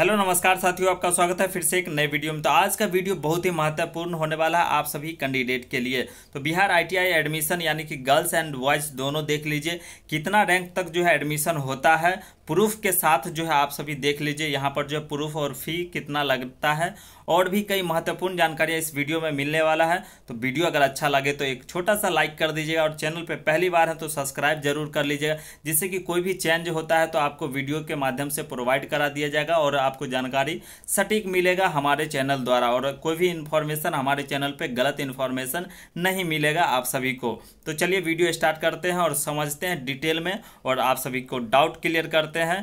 hello नमस्कार साथियों आपका स्वागत है फिर से एक नए वीडियो में तो आज का वीडियो बहुत ही महत्वपूर्ण होने वाला है आप सभी कैंडिडेट के लिए तो बिहार आईटीआई एडमिशन यानी कि गर्ल्स एंड बॉयज दोनों देख लीजिए कितना रैंक तक जो है एडमिशन होता है प्रूफ के साथ जो है आप सभी देख लीजिए यहाँ पर जो प्रूफ और फी कितना लगता है और भी कई महत्वपूर्ण जानकारियाँ इस वीडियो में मिलने वाला है तो वीडियो अगर अच्छा लगे तो एक छोटा सा लाइक कर दीजिएगा और चैनल पर पहली बार है तो सब्सक्राइब जरूर कर लीजिएगा जिससे कि कोई भी चेंज होता है तो आपको वीडियो के माध्यम से प्रोवाइड करा दिया जाएगा और आपको जानकारी सटीक मिलेगा हमारे चैनल द्वारा और कोई भी इन्फॉर्मेशन हमारे चैनल पर गलत इन्फॉर्मेशन नहीं मिलेगा आप सभी को तो चलिए वीडियो स्टार्ट करते हैं और समझते हैं डिटेल में और आप सभी को डाउट क्लियर करते हैं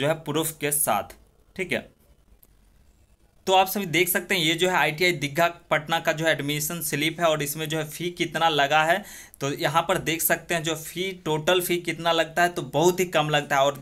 जो है प्रूफ के साथ ठीक है तो आप सभी देख सकते हैं ये जो है आईटीआई दिग्घा पटना का जो है एडमिशन स्लिप है और इसमें जो है फ़ी कितना लगा है तो यहाँ पर देख सकते हैं जो फ़ी टोटल फ़ी कितना लगता है तो बहुत ही कम लगता है और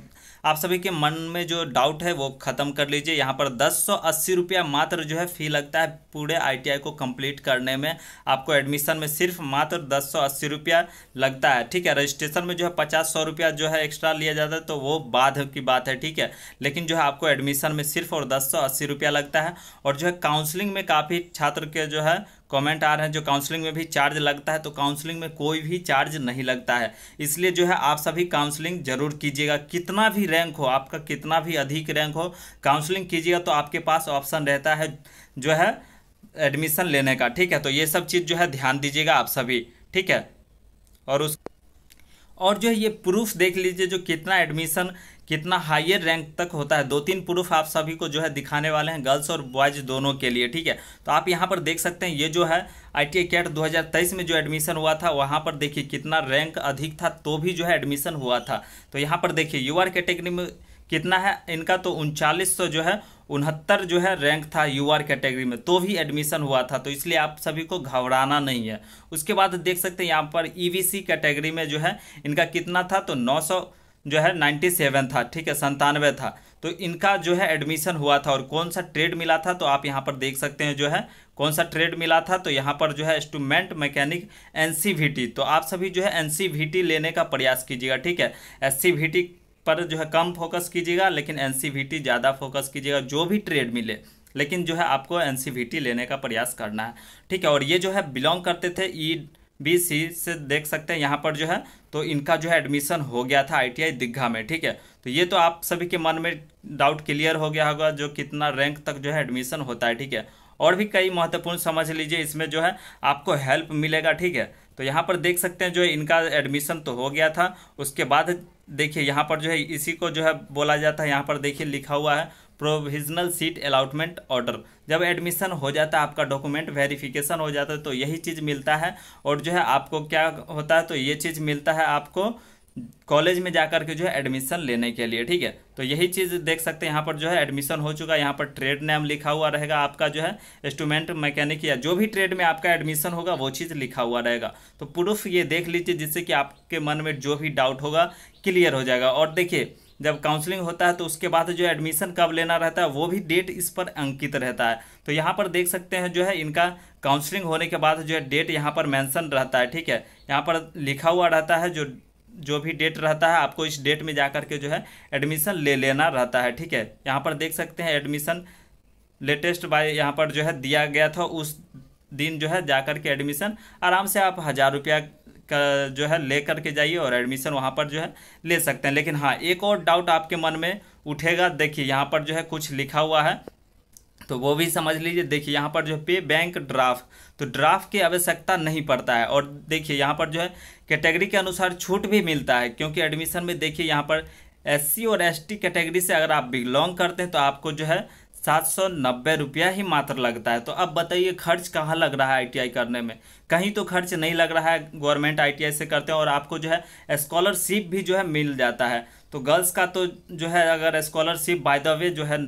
आप सभी के मन में जो डाउट है वो ख़त्म कर लीजिए यहाँ पर दस सौ अस्सी रुपया मात्र जो है फ़ी लगता है पूरे आईटीआई को कंप्लीट करने में आपको एडमिशन में सिर्फ मात्र दस सौ अस्सी रुपया लगता है ठीक है रजिस्ट्रेशन में जो है पचास सौ रुपया जो है एक्स्ट्रा लिया जाता है तो वो बाद की बात है ठीक है लेकिन जो है आपको एडमिशन में सिर्फ और दस सौ अस्सी रुपया लगता है और जो है काउंसलिंग में काफ़ी छात्र के जो है कमेंट आ रहे हैं जो काउंसलिंग में भी चार्ज लगता है तो काउंसलिंग में कोई भी चार्ज नहीं लगता है इसलिए जो है आप सभी काउंसलिंग जरूर कीजिएगा कितना भी रैंक हो आपका कितना भी अधिक रैंक हो काउंसलिंग कीजिएगा तो आपके पास ऑप्शन रहता है जो है एडमिशन लेने का ठीक है तो ये सब चीज़ जो है ध्यान दीजिएगा आप सभी ठीक है और उस और जो है ये प्रूफ देख लीजिए जो कितना एडमिशन कितना हाइयर रैंक तक होता है दो तीन प्रूफ आप सभी को जो है दिखाने वाले हैं गर्ल्स और बॉयज दोनों के लिए ठीक है तो आप यहाँ पर देख सकते हैं ये जो है आई टी कैट 2023 में जो एडमिशन हुआ था वहाँ पर देखिए कितना रैंक अधिक था तो भी जो है एडमिशन हुआ था तो यहाँ पर देखिए यू कैटेगरी में कितना है इनका तो उनचालीस जो है उनहत्तर जो है रैंक था यूआर कैटेगरी में तो भी एडमिशन हुआ था तो इसलिए आप सभी को घबराना नहीं है उसके बाद देख सकते हैं यहाँ पर ईवीसी e कैटेगरी में जो है इनका कितना था तो 900 जो है 97 था ठीक है संतानवे था तो इनका जो है एडमिशन हुआ था और कौन सा ट्रेड मिला था तो आप यहाँ पर देख सकते हैं जो है कौन सा ट्रेड मिला था तो यहाँ पर जो है इंस्ट्रूमेंट मैकेनिक एनसीवीटी तो आप सभी जो है एनसीवीटी लेने का प्रयास कीजिएगा ठीक है एससीवीटी पर जो है कम फोकस कीजिएगा लेकिन एन ज़्यादा फोकस कीजिएगा जो भी ट्रेड मिले लेकिन जो है आपको एन लेने का प्रयास करना है ठीक है और ये जो है बिलोंग करते थे ई बी सी से देख सकते हैं यहाँ पर जो है तो इनका जो है एडमिशन हो गया था आईटीआई दिग्घा में ठीक है तो ये तो आप सभी के मन में डाउट क्लियर हो गया होगा जो कितना रैंक तक जो है एडमिशन होता है ठीक है और भी कई महत्वपूर्ण समझ लीजिए इसमें जो है आपको हेल्प मिलेगा ठीक है तो यहाँ पर देख सकते हैं जो इनका एडमिशन तो हो गया था उसके बाद देखिए यहाँ पर जो है इसी को जो है बोला जाता है यहाँ पर देखिए लिखा हुआ है प्रोविजनल सीट अलाउटमेंट ऑर्डर जब एडमिशन हो जाता है आपका डॉक्यूमेंट वेरिफिकेशन हो जाता है तो यही चीज़ मिलता है और जो है आपको क्या होता है तो ये चीज़ मिलता है आपको कॉलेज में जाकर के जो है एडमिशन लेने के लिए ठीक है तो यही चीज़ देख सकते हैं यहाँ पर जो है एडमिशन हो चुका है यहाँ पर ट्रेड नेम लिखा हुआ रहेगा आपका जो है इंस्ट्रूमेंट मैकेनिक या जो भी ट्रेड में आपका एडमिशन होगा वो चीज़ लिखा हुआ रहेगा तो प्रूफ ये देख लीजिए जिससे कि आपके मन में जो भी डाउट होगा क्लियर हो जाएगा और देखिए जब काउंसलिंग होता है तो उसके बाद जो एडमिशन कब लेना रहता है वो भी डेट इस पर अंकित रहता है तो यहाँ पर देख सकते हैं जो है इनका काउंसलिंग होने के बाद जो है डेट यहाँ पर मेंशन रहता है ठीक है यहाँ पर लिखा हुआ रहता है जो जो भी डेट रहता है आपको इस डेट में जा कर के जो है एडमिशन ले लेना रहता है ठीक है यहाँ पर देख सकते हैं एडमिशन लेटेस्ट बाय यहाँ पर जो है दिया गया था उस दिन जो है जा कर के एडमिशन आराम से आप हज़ार रुपया का जो है ले करके जाइए और एडमिशन वहाँ पर जो है ले सकते हैं लेकिन हाँ एक और डाउट आपके मन में उठेगा देखिए यहाँ पर जो है कुछ लिखा हुआ है तो वो भी समझ लीजिए देखिए यहाँ पर जो पे बैंक ड्राफ्ट तो ड्राफ्ट की आवश्यकता नहीं पड़ता है और देखिए यहाँ पर जो है कैटेगरी के अनुसार छूट भी मिलता है क्योंकि एडमिशन में देखिए यहाँ पर एस और एस कैटेगरी से अगर आप बिलोंग करते हैं तो आपको जो है सात सौ नब्बे रुपया ही मात्र लगता है तो अब बताइए खर्च कहाँ लग रहा है आईटीआई करने में कहीं तो खर्च नहीं लग रहा है गवर्नमेंट आईटीआई से करते हैं और आपको जो है स्कॉलरशिप भी जो है मिल जाता है तो गर्ल्स का तो जो है अगर स्कॉलरशिप बाय द वे जो है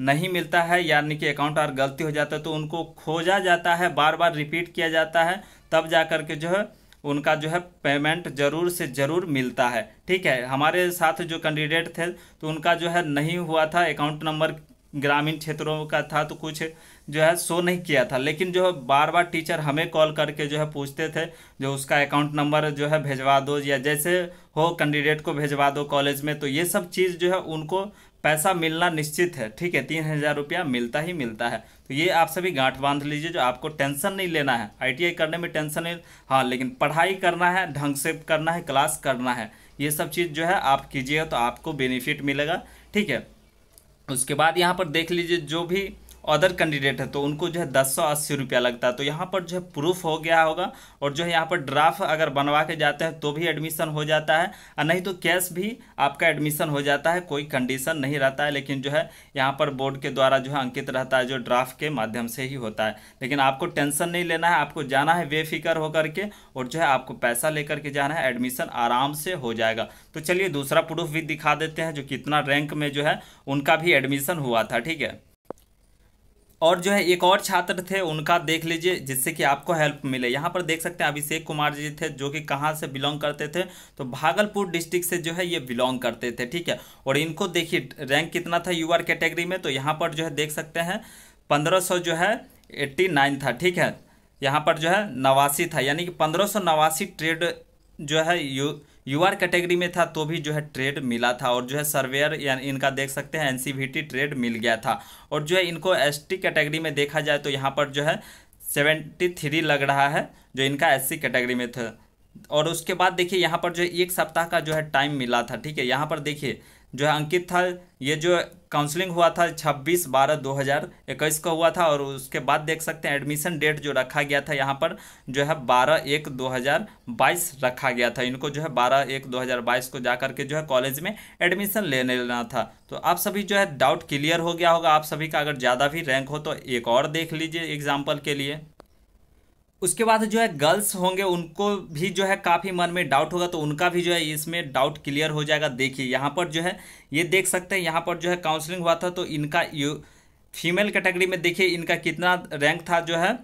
नहीं मिलता है यानी कि अकाउंट और गलती हो जाता है तो उनको खोजा जाता है बार बार रिपीट किया जाता है तब जा कर के जो है उनका जो है पेमेंट ज़रूर से ज़रूर मिलता है ठीक है हमारे साथ जो कैंडिडेट थे तो उनका जो है नहीं हुआ था अकाउंट नंबर ग्रामीण क्षेत्रों का था तो कुछ जो है शो नहीं किया था लेकिन जो है बार बार टीचर हमें कॉल करके जो है पूछते थे जो उसका अकाउंट नंबर जो है भेजवा दो या जैसे हो कैंडिडेट को भेजवा दो कॉलेज में तो ये सब चीज़ जो है उनको पैसा मिलना निश्चित है ठीक है तीन हज़ार रुपया मिलता ही मिलता है तो ये आप सभी गांठ बांध लीजिए जो आपको टेंशन नहीं लेना है आईटीआई करने में टेंशन नहीं हाँ लेकिन पढ़ाई करना है ढंग से करना है क्लास करना है ये सब चीज़ जो है आप कीजिएगा तो आपको बेनिफिट मिलेगा ठीक है उसके बाद यहाँ पर देख लीजिए जो भी अदर कैंडिडेट है तो उनको जो है दस सौ अस्सी रुपया लगता है तो यहाँ पर जो है प्रूफ हो गया होगा और जो है यहाँ पर ड्राफ्ट अगर बनवा के जाते हैं तो भी एडमिशन हो जाता है और नहीं तो कैश भी आपका एडमिशन हो जाता है कोई कंडीशन नहीं रहता है लेकिन जो है यहाँ पर बोर्ड के द्वारा जो है अंकित रहता है जो ड्राफ्ट के माध्यम से ही होता है लेकिन आपको टेंशन नहीं लेना है आपको जाना है बेफिक्र होकर के और जो है आपको पैसा लेकर के जाना है एडमिशन आराम से हो जाएगा तो चलिए दूसरा प्रूफ भी दिखा देते हैं जो कितना रैंक में जो है उनका भी एडमिशन हुआ था ठीक है और जो है एक और छात्र थे उनका देख लीजिए जिससे कि आपको हेल्प मिले यहाँ पर देख सकते हैं अभिषेक कुमार जी थे जो कि कहाँ से बिलोंग करते थे तो भागलपुर डिस्ट्रिक्ट से जो है ये बिलोंग करते थे ठीक है और इनको देखिए रैंक कितना था यूआर कैटेगरी में तो यहाँ पर जो है देख सकते हैं पंद्रह जो है एट्टी नाइन था ठीक है यहाँ पर जो है नवासी था यानी कि पंद्रह सौ नवासी ट्रेड जो है यू यूआर कैटेगरी में था तो भी जो है ट्रेड मिला था और जो है सर्वेयर यानी इनका देख सकते हैं एनसीवीटी ट्रेड मिल गया था और जो है इनको एसटी कैटेगरी में देखा जाए तो यहाँ पर जो है सेवेंटी थ्री लग रहा है जो इनका सी कैटेगरी में था और उसके बाद देखिए यहाँ पर जो एक सप्ताह का जो है टाइम मिला था ठीक है यहाँ पर देखिए जो है अंकित था ये जो काउंसलिंग हुआ था 26 बारह 2021 को हुआ था और उसके बाद देख सकते हैं एडमिशन डेट जो रखा गया था यहाँ पर जो है 12 एक 2022 रखा गया था इनको जो है 12 एक 2022 को जाकर के जो है कॉलेज में एडमिशन लेने लेना था तो आप सभी जो है डाउट क्लियर हो गया होगा आप सभी का अगर ज़्यादा भी रैंक हो तो एक और देख लीजिए एग्जाम्पल के लिए उसके बाद जो है गर्ल्स होंगे उनको भी जो है काफ़ी मन में डाउट होगा तो उनका भी जो है इसमें डाउट क्लियर हो जाएगा देखिए यहाँ पर जो है ये देख सकते हैं यहाँ पर जो है काउंसलिंग हुआ था तो इनका यू फीमेल कैटेगरी में देखिए इनका कितना रैंक था जो है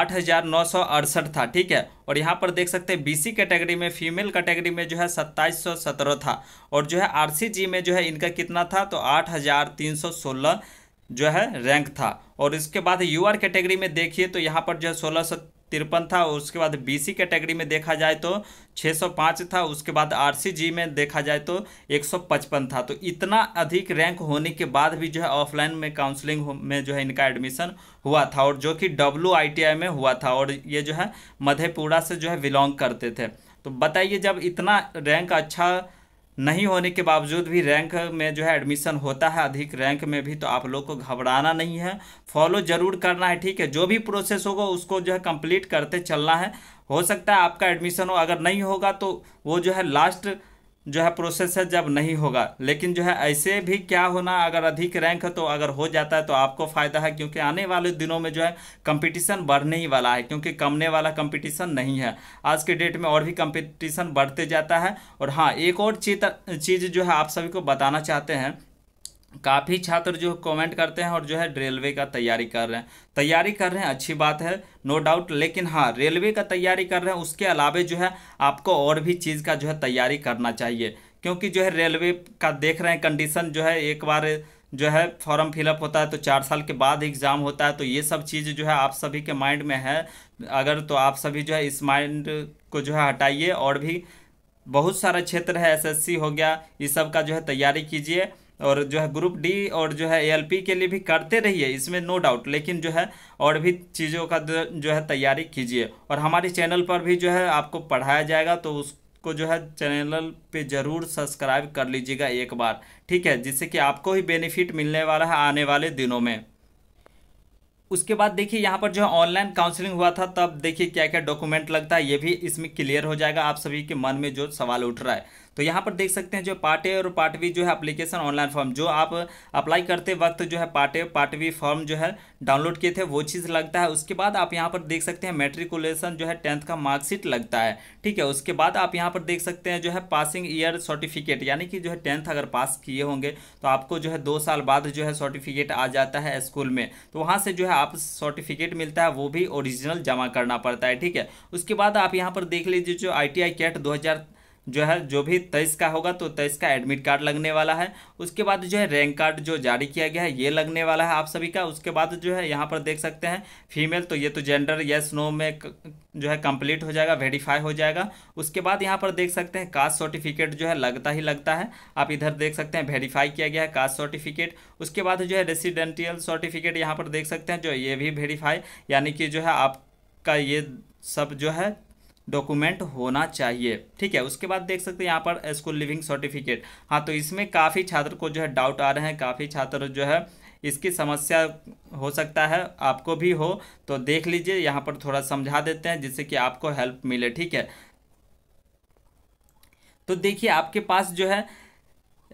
आठ हज़ार नौ सौ अड़सठ था ठीक है और यहाँ पर देख सकते हैं बीसी कैटेगरी में फीमेल कैटेगरी में जो है सत्ताईस सौ सत्रह था और जो है आरसीजी में जो है इनका कितना था तो आठ हज़ार तीन सौ सोलह जो है रैंक था और इसके बाद यूआर कैटेगरी में देखिए तो यहाँ पर जो है सोलह सौ तिरपन था उसके बाद बीसी कैटेगरी में देखा जाए तो 605 था उसके बाद आरसीजी में देखा जाए तो 155 था तो इतना अधिक रैंक होने के बाद भी जो है ऑफलाइन में काउंसलिंग में जो है इनका एडमिशन हुआ था और जो कि डब्ल्यू में हुआ था और ये जो है मधेपुरा से जो है बिलोंग करते थे तो बताइए जब इतना रैंक अच्छा नहीं होने के बावजूद भी रैंक में जो है एडमिशन होता है अधिक रैंक में भी तो आप लोग को घबराना नहीं है फॉलो ज़रूर करना है ठीक है जो भी प्रोसेस होगा उसको जो है कंप्लीट करते चलना है हो सकता है आपका एडमिशन हो अगर नहीं होगा तो वो जो है लास्ट जो है प्रोसेस है जब नहीं होगा लेकिन जो है ऐसे भी क्या होना अगर अधिक रैंक है तो अगर हो जाता है तो आपको फ़ायदा है क्योंकि आने वाले दिनों में जो है कंपटीशन बढ़ने ही वाला है क्योंकि कमने वाला कंपटीशन नहीं है आज के डेट में और भी कंपटीशन बढ़ते जाता है और हाँ एक और चीज जो है आप सभी को बताना चाहते हैं काफ़ी छात्र जो कमेंट करते हैं और जो है रेलवे का तैयारी कर रहे हैं तैयारी कर रहे हैं अच्छी बात है नो डाउट लेकिन हाँ रेलवे का तैयारी कर रहे हैं उसके अलावे जो है आपको और भी चीज़ का जो है तैयारी करना चाहिए क्योंकि जो है रेलवे का देख रहे हैं कंडीशन जो है एक बार जो है फॉर्म फिलअप होता है तो चार साल के बाद एग्ज़ाम होता है तो ये सब चीज़ जो है आप सभी के माइंड में है अगर तो आप सभी जो है इस माइंड को जो है हटाइए और भी बहुत सारा क्षेत्र है एसएससी हो गया इस सब का जो है तैयारी कीजिए और जो है ग्रुप डी और जो है एएलपी के लिए भी करते रहिए इसमें नो डाउट लेकिन जो है और भी चीज़ों का जो है तैयारी कीजिए और हमारे चैनल पर भी जो है आपको पढ़ाया जाएगा तो उस को जो है चैनल पे ज़रूर सब्सक्राइब कर लीजिएगा एक बार ठीक है जिससे कि आपको ही बेनिफिट मिलने वाला है आने वाले दिनों में उसके बाद देखिए यहाँ पर जो है ऑनलाइन काउंसलिंग हुआ था तब देखिए क्या क्या डॉक्यूमेंट लगता है ये भी इसमें क्लियर हो जाएगा आप सभी के मन में जो सवाल उठ रहा है तो यहाँ पर देख सकते हैं जो पार्ट ए और पार्ट बी जो है अप्लीकेशन ऑनलाइन फॉर्म जो आप अप्लाई करते वक्त जो है part A part B form जो है डाउनलोड किए थे वो चीज़ लगता है उसके बाद आप यहाँ पर देख सकते हैं मेट्रिकुलेशन जो है टेंथ का मार्कशीट लगता है ठीक है उसके बाद आप यहाँ पर देख सकते हैं जो है पासिंग ईयर सर्टिफिकेट यानी कि जो है टेंथ अगर पास किए होंगे तो आपको जो है दो साल बाद जो है सर्टिफिकेट आ जाता है स्कूल में तो वहाँ से जो है आप सर्टिफिकेट मिलता है वो भी ओरिजिनल जमा करना पड़ता है ठीक है उसके बाद आप यहाँ पर देख लीजिए जो आई टी आई कैट दो हज़ार जो है जो भी तेईस का होगा तो तेईस का एडमिट कार्ड लगने वाला है उसके बाद जो है रैंक कार्ड जो जारी किया गया है ये लगने वाला है आप सभी का उसके बाद जो है यहाँ पर देख सकते हैं फीमेल तो ये तो जेंडर यस नो में जो है कंप्लीट हो जाएगा वेरीफाई हो जाएगा उसके बाद यहाँ पर देख सकते हैं कास्ट सर्टिफिकेट जो है लगता ही लगता है आप इधर देख सकते हैं वेरीफाई किया गया है कास्ट सर्टिफिकेट उसके बाद जो है रेसिडेंटियल सर्टिफिकेट यहाँ पर देख सकते हैं जो ये भी वेरीफाई यानी कि जो है आपका ये सब जो है डॉक्यूमेंट होना चाहिए ठीक है उसके बाद देख सकते हैं यहाँ पर स्कूल लिविंग सर्टिफिकेट हाँ तो इसमें काफ़ी छात्र को जो है डाउट आ रहे हैं काफ़ी छात्र जो है इसकी समस्या हो सकता है आपको भी हो तो देख लीजिए यहाँ पर थोड़ा समझा देते हैं जिससे कि आपको हेल्प मिले ठीक है तो देखिए आपके पास जो है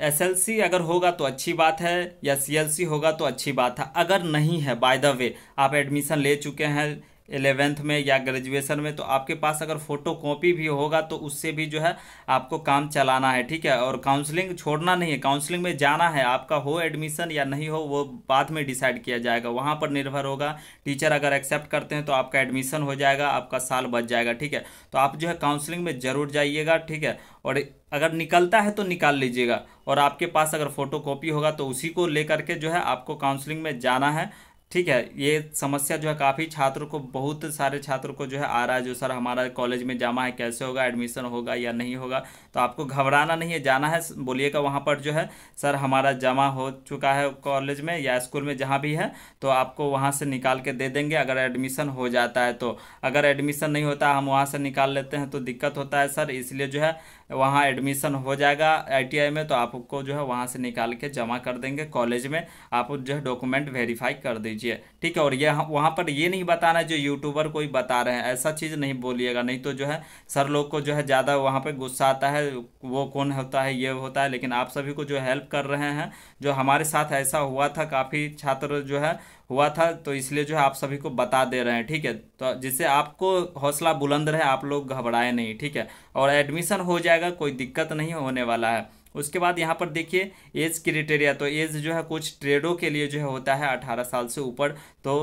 एसएलसी अगर होगा तो अच्छी बात है या सीएलसी होगा तो अच्छी बात है अगर नहीं है बाय द वे आप एडमिशन ले चुके हैं एलेवेंथ में या ग्रेजुएसन में तो आपके पास अगर फ़ोटो कॉपी भी होगा तो उससे भी जो है आपको काम चलाना है ठीक है और काउंसलिंग छोड़ना नहीं है काउंसलिंग में जाना है आपका हो एडमिशन या नहीं हो वो बाद में डिसाइड किया जाएगा वहाँ पर निर्भर होगा टीचर अगर एक्सेप्ट करते हैं तो आपका एडमिशन हो जाएगा आपका साल बच जाएगा ठीक है तो आप जो है काउंसलिंग में ज़रूर जाइएगा ठीक है और अगर निकलता है तो निकाल लीजिएगा और आपके पास अगर फ़ोटो कॉपी होगा तो उसी को लेकर के जो है आपको काउंसलिंग में जाना है ठीक है ये समस्या जो है काफ़ी छात्रों को बहुत सारे छात्रों को जो है आ रहा है जो सर हमारा कॉलेज में जमा है कैसे होगा एडमिशन होगा या नहीं होगा तो आपको घबराना नहीं है जाना है बोलिएगा वहाँ पर जो है सर हमारा जमा हो चुका है कॉलेज में या स्कूल में जहाँ भी है तो आपको वहाँ से निकाल के दे देंगे अगर एडमिशन हो जाता है तो अगर एडमिशन नहीं होता हम वहाँ से निकाल लेते हैं तो दिक्कत होता है सर इसलिए जो है वहाँ एडमिशन हो जाएगा आईटीआई में तो आपको जो है वहाँ से निकाल के जमा कर देंगे कॉलेज में आप जो है डॉक्यूमेंट वेरीफाई कर दीजिए ठीक है और ये वहाँ पर ये नहीं बताना जो यूट्यूबर कोई बता रहे हैं ऐसा चीज़ नहीं बोलिएगा नहीं तो जो है सर लोग को जो है ज़्यादा वहाँ पर गुस्सा आता है वो कौन होता है ये होता है लेकिन आप सभी को जो हेल्प कर रहे हैं जो हमारे साथ ऐसा हुआ था काफ़ी छात्र जो है हुआ था तो इसलिए जो है आप सभी को बता दे रहे हैं ठीक है तो जिससे आपको हौसला बुलंद रहे आप लोग घबराए नहीं ठीक है और एडमिशन हो जाएगा जाएगा कोई दिक्कत नहीं होने वाला है उसके बाद यहाँ पर देखिए एज क्रिटेरिया तो एज जो है कुछ ट्रेडों के लिए जो है होता है अठारह साल से ऊपर तो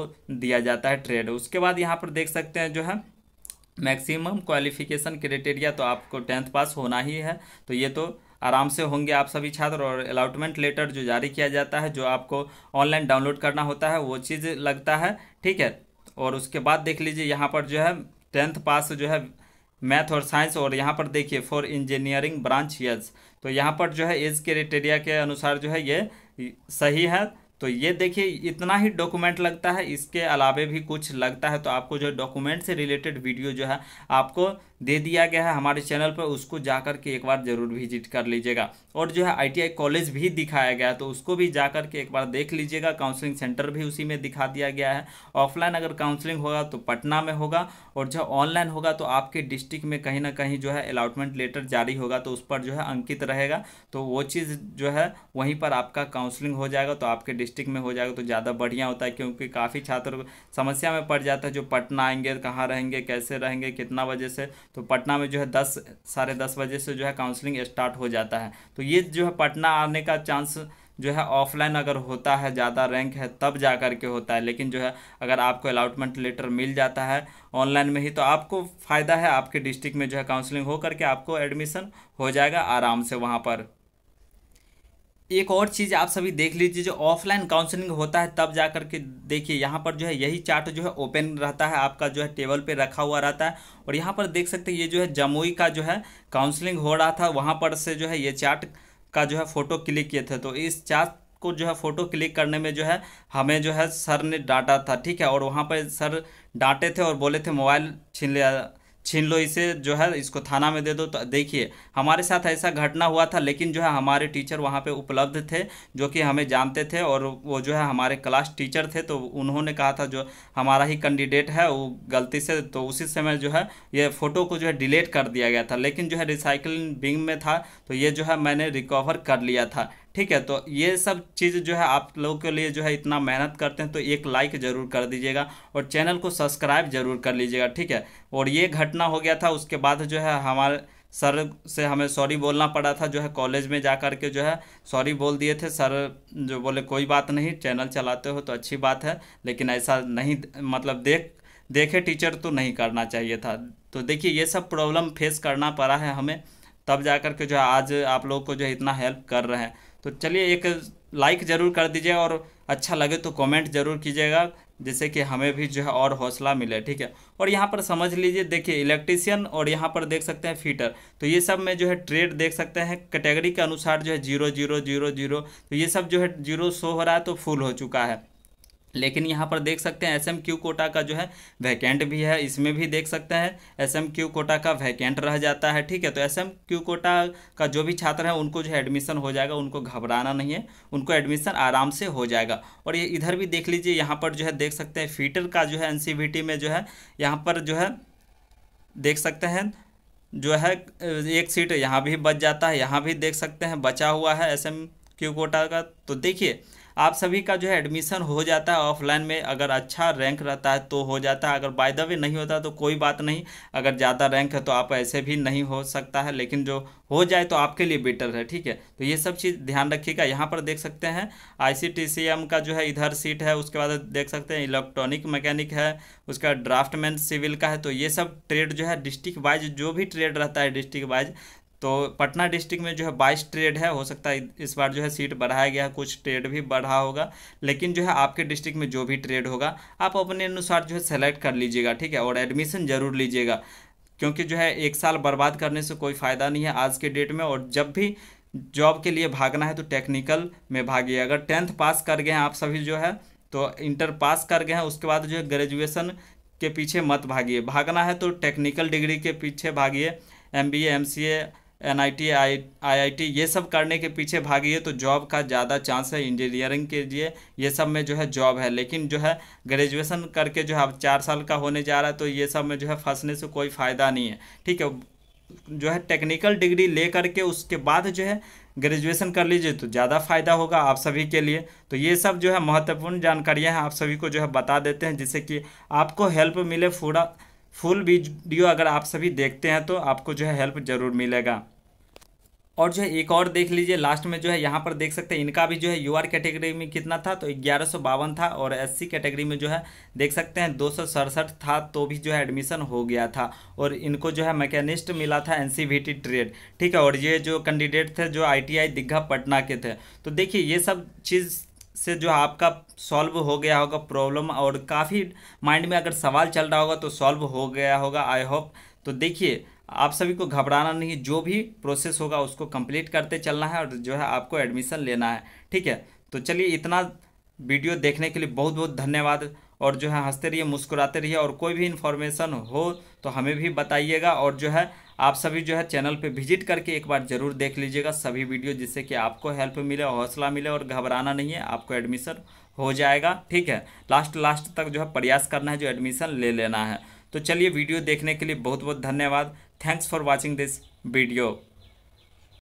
दिया जाता है ट्रेड उसके बाद यहाँ पर देख सकते हैं जो है मैक्सिमम क्वालिफिकेशन क्रिटेरिया तो आपको टेंथ पास होना ही है तो ये तो आराम से होंगे आप सभी छात्र और अलाउटमेंट लेटर जो जारी किया जाता है जो आपको ऑनलाइन डाउनलोड करना होता है वो चीज़ लगता है ठीक है और उसके बाद देख लीजिए यहाँ पर जो है टेंथ पास जो है मैथ और साइंस और यहाँ पर देखिए फॉर इंजीनियरिंग ब्रांच यज तो यहाँ पर जो है एज क्राइटेरिया के अनुसार जो है ये सही है तो ये देखिए इतना ही डॉक्यूमेंट लगता है इसके अलावे भी कुछ लगता है तो आपको जो डॉक्यूमेंट से रिलेटेड वीडियो जो है आपको दे दिया गया है हमारे चैनल पर उसको जा कर के एक बार ज़रूर विजिट कर लीजिएगा और जो है आईटीआई कॉलेज भी दिखाया गया तो उसको भी जा कर के एक बार देख लीजिएगा काउंसलिंग सेंटर भी उसी में दिखा दिया गया है ऑफलाइन अगर काउंसलिंग होगा तो पटना में होगा और जो ऑनलाइन होगा तो आपके डिस्ट्रिक्ट में कहीं ना कहीं जो है अलाउटमेंट लेटर जारी होगा तो उस पर जो है अंकित रहेगा तो वो चीज़ जो है वहीं पर आपका काउंसलिंग हो जाएगा तो आपके डिस्ट्रिक्ट में हो जाएगा तो ज़्यादा बढ़िया होता है क्योंकि काफ़ी छात्र समस्या में पड़ जाता है जो पटना आएंगे कहाँ रहेंगे कैसे रहेंगे कितना बजे से तो पटना में जो है दस साढ़े दस बजे से जो है काउंसलिंग स्टार्ट हो जाता है तो ये जो है पटना आने का चांस जो है ऑफलाइन अगर होता है ज़्यादा रैंक है तब जा कर के होता है लेकिन जो है अगर आपको अलाटमेंट लेटर मिल जाता है ऑनलाइन में ही तो आपको फ़ायदा है आपके डिस्ट्रिक्ट में जो है काउंसलिंग हो करके आपको एडमिशन हो जाएगा आराम से वहाँ पर एक और चीज़ आप सभी देख लीजिए जो ऑफलाइन काउंसलिंग होता है तब जा कर के देखिए यहाँ पर जो है यही चार्ट जो है ओपन रहता है आपका जो है टेबल पे रखा हुआ रहता है और यहाँ पर देख सकते हैं ये जो है जमुई का जो है काउंसलिंग हो रहा था वहाँ पर से जो है ये चार्ट का जो है फ़ोटो क्लिक किए थे तो इस चार्ट को जो है फ़ोटो क्लिक करने में जो है हमें जो है सर ने डांटा था ठीक है और वहाँ पर सर डांटे थे और बोले थे मोबाइल छीन लिया छीन लो इसे जो है इसको थाना में दे दो तो देखिए हमारे साथ ऐसा घटना हुआ था लेकिन जो है हमारे टीचर वहाँ पे उपलब्ध थे जो कि हमें जानते थे और वो जो है हमारे क्लास टीचर थे तो उन्होंने कहा था जो हमारा ही कैंडिडेट है वो गलती से तो उसी समय जो है ये फ़ोटो को जो है डिलीट कर दिया गया था लेकिन जो है रिसाइकलिंग बिंग में था तो ये जो है मैंने रिकवर कर लिया था ठीक है तो ये सब चीज़ जो है आप लोगों के लिए जो है इतना मेहनत करते हैं तो एक लाइक ज़रूर कर दीजिएगा और चैनल को सब्सक्राइब ज़रूर कर लीजिएगा ठीक है और ये घटना हो गया था उसके बाद जो है हमारे सर से हमें सॉरी बोलना पड़ा था जो है कॉलेज में जा कर के जो है सॉरी बोल दिए थे सर जो बोले कोई बात नहीं चैनल चलाते हो तो अच्छी बात है लेकिन ऐसा नहीं मतलब देख देखे टीचर तो नहीं करना चाहिए था तो देखिए ये सब प्रॉब्लम फेस करना पड़ा है हमें तब जा कर के जो है आज आप लोग को जो है इतना हेल्प कर रहे हैं तो चलिए एक लाइक ज़रूर कर दीजिए और अच्छा लगे तो कमेंट ज़रूर कीजिएगा जैसे कि हमें भी जो है और हौसला मिले ठीक है और यहाँ पर समझ लीजिए देखिए इलेक्ट्रीशियन और यहाँ पर देख सकते हैं फीटर तो ये सब में जो है ट्रेड देख सकते हैं कैटेगरी के अनुसार जो है जीरो जीरो जीरो जीरो तो ये सब जो है जीरो शो हो रहा है तो फुल हो चुका है लेकिन यहाँ पर देख सकते हैं एस एम क्यू कोटा का जो है वैकेंट भी है इसमें भी देख सकते हैं एस एम क्यू कोटा का वैकेंट रह जाता है ठीक है तो एस एम क्यू कोटा का जो भी छात्र है उनको जो है एडमिशन हो जाएगा उनको घबराना नहीं है उनको एडमिशन आराम से हो जाएगा और ये इधर भी देख लीजिए यहाँ पर जो है देख सकते हैं फीटर का जो है एन में जो है यहाँ पर जो है देख सकते हैं जो है एक सीट यहाँ भी बच जाता है यहाँ भी देख सकते हैं बचा हुआ है एस एम क्यू कोटा का तो देखिए आप सभी का जो है एडमिशन हो जाता है ऑफलाइन में अगर अच्छा रैंक रहता है तो हो जाता है अगर बाय द वे नहीं होता तो कोई बात नहीं अगर ज़्यादा रैंक है तो आप ऐसे भी नहीं हो सकता है लेकिन जो हो जाए तो आपके लिए बेटर है ठीक है तो ये सब चीज़ ध्यान रखिएगा यहाँ पर देख सकते हैं आई का जो है इधर सीट है उसके बाद देख सकते हैं इलेक्ट्रॉनिक मैकेनिक है उसका ड्राफ्टमैन सिविल का है तो ये सब ट्रेड जो है डिस्ट्रिक्ट वाइज जो भी ट्रेड रहता है डिस्ट्रिक्ट वाइज तो पटना डिस्ट्रिक्ट में जो है बाईस ट्रेड है हो सकता है इस बार जो है सीट बढ़ाया गया है कुछ ट्रेड भी बढ़ा होगा लेकिन जो है आपके डिस्ट्रिक्ट में जो भी ट्रेड होगा आप अपने अनुसार जो है सेलेक्ट कर लीजिएगा ठीक है और एडमिशन ज़रूर लीजिएगा क्योंकि जो है एक साल बर्बाद करने से कोई फ़ायदा नहीं है आज के डेट में और जब भी जॉब के लिए भागना है तो टेक्निकल में भागिए अगर टेंथ पास कर गए हैं आप सभी जो है तो इंटर पास कर गए हैं उसके बाद जो है ग्रेजुएसन के पीछे मत भागिए भागना है तो टेक्निकल डिग्री के पीछे भागिए M B M C A N I T I I T ये सब करने के पीछे है तो जॉब का ज़्यादा चांस है इंजीनियरिंग के लिए ये सब में जो है जॉब है लेकिन जो है ग्रेजुएसन करके जो है अब चार साल का होने जा रहा है तो ये सब में जो है फंसने से कोई फ़ायदा नहीं है ठीक है जो है टेक्निकल डिग्री ले करके उसके बाद जो है ग्रेजुएशन कर लीजिए तो ज़्यादा फ़ायदा होगा आप सभी के लिए तो ये सब जो है महत्वपूर्ण जानकारियाँ हैं आप सभी को जो है बता देते हैं जिससे कि आपको हेल्प मिले पूरा फुल वीडियो अगर आप सभी देखते हैं तो आपको जो है हेल्प ज़रूर मिलेगा और जो है एक और देख लीजिए लास्ट में जो है यहाँ पर देख सकते हैं इनका भी जो है यूआर कैटेगरी में कितना था तो ग्यारह था और एससी कैटेगरी में जो है देख सकते हैं दो था तो भी जो है एडमिशन हो गया था और इनको जो है मैकेनिस्ट मिला था एन ट्रेड ठीक है और ये जो कैंडिडेट थे जो आई दिग्घा पटना के थे तो देखिए ये सब चीज़ से जो आपका सॉल्व हो गया होगा प्रॉब्लम और काफ़ी माइंड में अगर सवाल चल रहा होगा तो सॉल्व हो गया होगा आई होप तो देखिए आप सभी को घबराना नहीं जो भी प्रोसेस होगा उसको कंप्लीट करते चलना है और जो है आपको एडमिशन लेना है ठीक है तो चलिए इतना वीडियो देखने के लिए बहुत बहुत धन्यवाद और जो है हंसते रहिए मुस्कुराते रहिए और कोई भी इन्फॉर्मेशन हो तो हमें भी बताइएगा और जो है आप सभी जो है चैनल पे विजिट करके एक बार ज़रूर देख लीजिएगा सभी वीडियो जिससे कि आपको हेल्प मिले हौसला मिले और घबराना नहीं है आपको एडमिशन हो जाएगा ठीक है लास्ट लास्ट तक जो है प्रयास करना है जो एडमिशन ले लेना है तो चलिए वीडियो देखने के लिए बहुत बहुत धन्यवाद thanks for watching this video